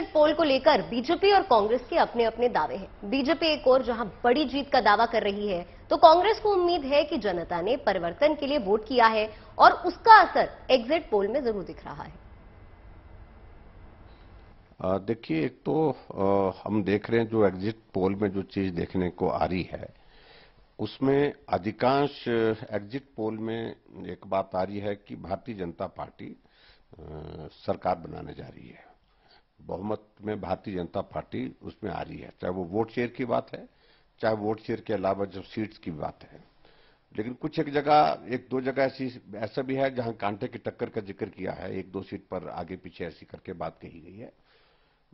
exit poll को लेकर BJP और कांग्रेस के अपने अपने दावे हैं बीजेपी एक और जहां बड़ी जीत का दावा कर रही है तो कांग्रेस को उम्मीद है कि जनता ने परिवर्तन के लिए वोट किया है और उसका असर एग्जिट पोल में जरूर दिख रहा है देखिए एक तो आ, हम देख रहे हैं जो एग्जिट पोल में जो चीज देखने को आ रही है उसमें अधिकांश एग्जिट पोल में एक बात आ रही है कि भारतीय जनता पार्टी आ, सरकार बनाने जा रही है बहुमत में भारतीय जनता पार्टी उसमें आ रही है चाहे वो वोट शेयर की बात है चाहे वोट शेयर के अलावा जो सीट्स की बात है लेकिन कुछ एक जगह एक दो जगह ऐसी ऐसा भी है जहां कांटे की टक्कर का जिक्र किया है एक दो सीट पर आगे पीछे ऐसी करके बात कही गई है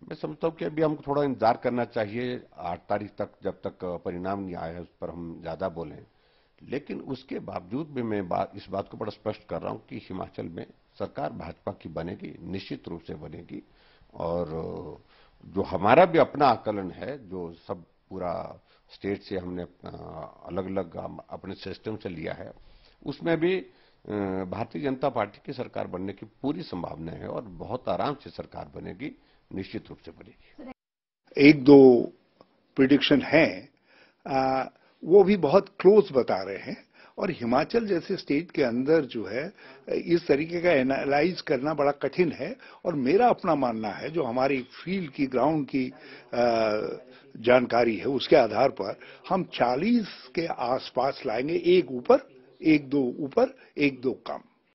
मैं समझता हूं कि अभी हमको थोड़ा इंतजार करना चाहिए आठ तारीख तक जब तक परिणाम नहीं आया है उस पर हम ज्यादा बोलें लेकिन उसके बावजूद भी मैं बा, इस बात को बड़ा स्पष्ट कर रहा हूं कि हिमाचल में सरकार भाजपा की बनेगी निश्चित रूप से बनेगी और जो हमारा भी अपना आकलन है जो सब पूरा स्टेट से हमने अलग अलग अपने सिस्टम से लिया है उसमें भी भारतीय जनता पार्टी की सरकार बनने की पूरी संभावना है और बहुत आराम से सरकार बनेगी निश्चित रूप से बनेगी एक दो प्रिडिक्शन है आ, वो भी बहुत क्लोज बता रहे हैं और हिमाचल जैसे स्टेट के अंदर जो है इस तरीके का एनालाइज करना बड़ा कठिन है और मेरा अपना मानना है जो हमारी फील्ड की ग्राउंड की जानकारी है उसके आधार पर हम 40 के आसपास लाएंगे एक ऊपर एक दो ऊपर एक दो कम